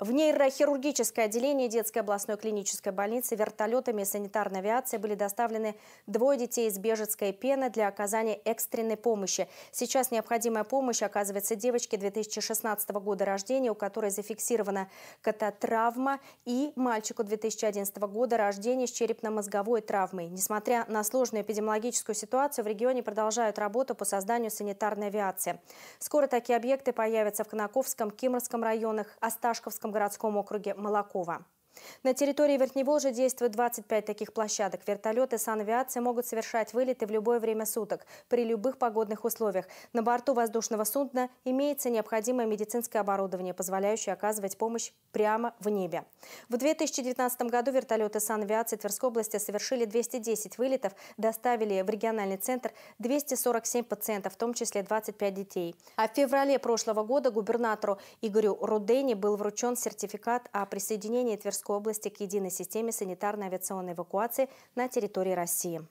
В нейрохирургическое отделение детской областной клинической больницы вертолетами санитарной авиации были доставлены двое детей из Бежецкой пены для оказания экстренной помощи. Сейчас необходимая помощь оказывается девочке 2016 года рождения, у которой зафиксирована кататравма, и мальчику 2011 года рождения с черепно-мозговой травмой. Несмотря на сложную эпидемиологическую ситуацию, в регионе продолжают работу по созданию санитарной авиации. Скоро такие объекты появятся в Конаковском, Кимрском районах, Осташковском Краснодарском городском округе Молокова. На территории Верхней Волжи действует 25 таких площадок. Вертолеты санавиации могут совершать вылеты в любое время суток, при любых погодных условиях. На борту воздушного судна имеется необходимое медицинское оборудование, позволяющее оказывать помощь прямо в небе. В 2019 году вертолеты санавиации Тверской области совершили 210 вылетов, доставили в региональный центр 247 пациентов, в том числе 25 детей. А в феврале прошлого года губернатору Игорю Рудени был вручен сертификат о присоединении Тверской Курской области к единой системе санитарно-авиационной эвакуации на территории России.